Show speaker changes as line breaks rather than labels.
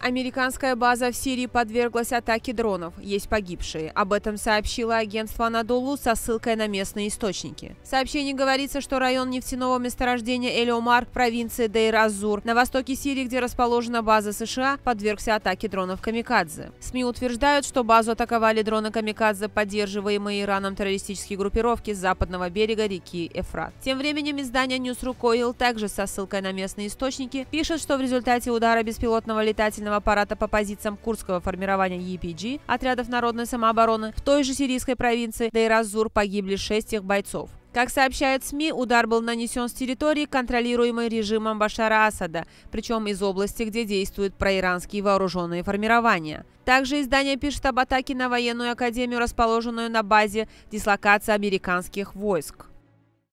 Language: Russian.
Американская база в Сирии подверглась атаке дронов. Есть погибшие. Об этом сообщило агентство Анадолу со ссылкой на местные источники. В сообщении говорится, что район нефтяного месторождения в провинции Дейр-Азур, на востоке Сирии, где расположена база США, подвергся атаке дронов «Камикадзе». СМИ утверждают, что базу атаковали дроны «Камикадзе», поддерживаемые Ираном террористические группировки с западного берега реки Эфрат. Тем временем издание Newsru Coil также со ссылкой на местные источники пишет, что в результате удара беспилотного летательного разведывательного аппарата по позициям курского формирования EPG, отрядов народной самообороны, в той же сирийской провинции Дейразур погибли шесть их бойцов. Как сообщает СМИ, удар был нанесен с территории, контролируемой режимом Башара Асада, причем из области, где действуют проиранские вооруженные формирования. Также издание пишет об атаке на военную академию, расположенную на базе дислокации американских войск.